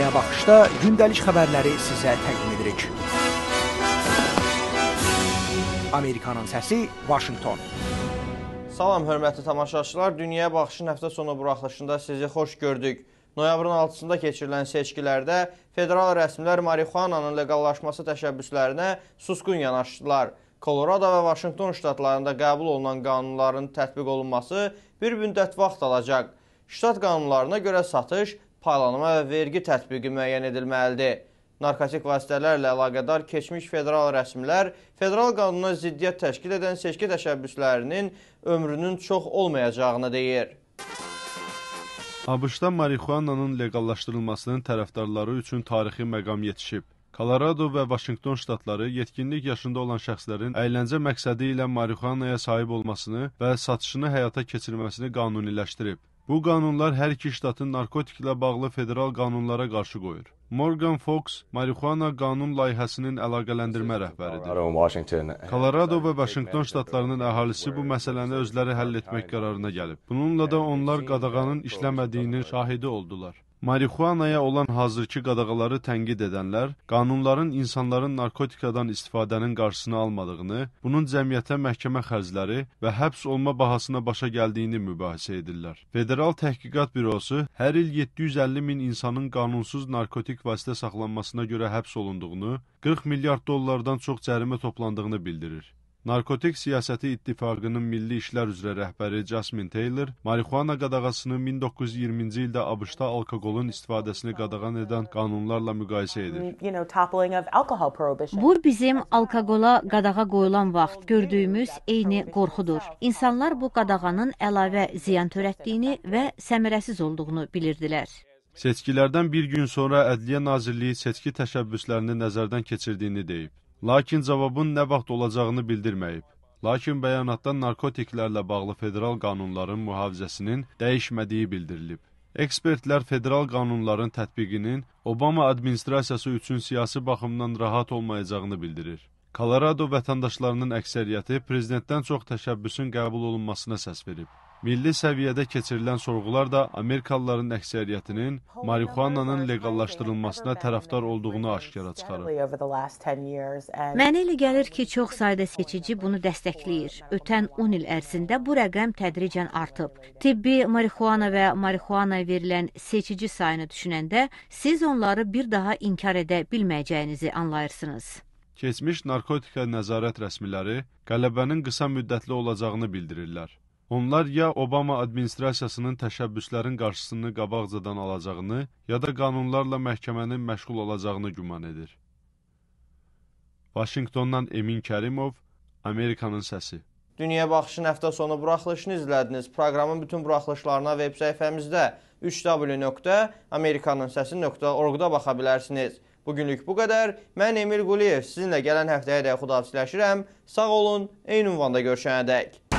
Nəticəyə baxışda gündəlik xəbərləri sizə təqdim edirik. Amerikanın səsi Washington. Salam hörmətli tamaşaçılar, dünyaya baxışın həftə sonu buraxılışında sizi xoş gördük. Noyabrın 6-sında keçirilən seçkilərdə federal rəsmilər marixuananın leqallaşması təşəbbüslərinə susqun yanaşdılar. Kolorado və Vaşinqton ştatlarında qəbul olunan qanunların tətbiq olunması bir müddət vaxt alacaq. Ştat qanunlarına görə satış paylanma və vergi tətbiqi müəyyən edilməlidir. Narkotik vasitələrlə əlaqədar keçmiş federal rəsmilər federal qanuna ziddiyyət təşkil edən seçki təşəbbüslərinin ömrünün çox olmayacağını deyir. ABŞ-da marixuananın leqallaşdırılmasının tərəfdarları üçün tarixi məqam yetişib. Kolorado və Vaşinqton ştatları yetkinlik yaşında olan şəxslərin əyləncə məqsədi ilə marixuanaya sahib olmasını və satışını həyata keçirməsini qanuniləşdirib. Bu qanunlar hər iki ştatın narkotiklə bağlı federal qanunlara qarşı qoyur. Morgan Fox marixuana qanun layihəsinin əlaqələndirmə rəhbəridir. Colorado və Vaşinqton ştatlarının əhalisi bu məsələni özləri həll etmək qərarına gəlib. Bununla da onlar qadağanın işləmədiyinin şahidi oldular. Marixuanaya olan hazırki qadağaları tənqid edənlər, qanunların insanların narkotikadan istifadənin qarşısını almadığını, bunun cəmiyyətə məhkəmə xərcləri və həbs olma bahasına başa gəldiyini mübahisə edirlər. Federal Təhqiqat Bürosu hər il 750 min insanın qanunsuz narkotik vasitə saxlanmasına görə həbs olunduğunu, 40 milyard dollardan çox cərimə toplandığını bildirir. Narkotik Siyasəti İttifaqının Milli İşlər üzrə rəhbəri Jasmin Taylor marixuana qadağasını 1920-ci ildə ABŞ-da alkoqolun istifadəsini qadağan edən qanunlarla müqayisə edir. Bu bizim alkoqola qadağa qoyulan vaxt gördüyümüz eyni qorxudur. İnsanlar bu qadağanın əlavə ziyan törətdiyini və səmərəsiz olduğunu bilirdilər. Seçkilərdən bir gün sonra Ədliyyə Nazirliyi seçki təşəbbüslərini nəzərdən keçirdiyini deyib lakin cavabın nə vaxt olacağını bildirməyib. Lakin bəyanatda narkotiklərlə bağlı federal qanunların mühafizəsinin dəyişmədiyi bildirilib. Ekspertlər federal qanunların tətbiqinin Obama administrasiyası üçün siyasi baxımdan rahat olmayacağını bildirir. Kolorado vətəndaşlarının əksəriyyəti prezidentdən çox təşəbbüsün qəbul olunmasına səs verib. Milli səviyyədə keçirilən sorğular da Amerikalıların əksəriyyətinin marixuananın leqallaşdırılmasına tərəfdar olduğunu aşkara çıxarır. Mənə elə gəlir ki, çox sayda seçici bunu dəstəkləyir. Ötən 10 il ərzində bu rəqəm tədricən artıb. Tibbi marixuana və marixuana verilən seçici sayını düşünəndə siz onları bir daha inkar edə bilməyəcəyinizi anlayırsınız. Keçmiş narkotika nəzarət rəsmiləri qələbənin qısa müddətli olacağını bildirirlər. Onlar ya Obama administrasiyasının təşəbbüslərin qarşısını qabaqcadan alacağını, ya da qanunlarla məhkəmənin məşğul olacağını güman edir. Vaşinqtondan Emin Kərimov, Amerikanın səsi. Dünya Baxışın həftə sonu buraxılışını izlədiniz. Proqramın bütün buraxılışlarına veb səhifəmizdə www.amerikaninsəsi.org-da baxa bilərsiniz. Bugünlük bu qədər. Mən Emil Quliyev sizinlə gələn həftəyə də xudahafizləşirəm. Sağ olun, eyni ünvanda görüşənədək.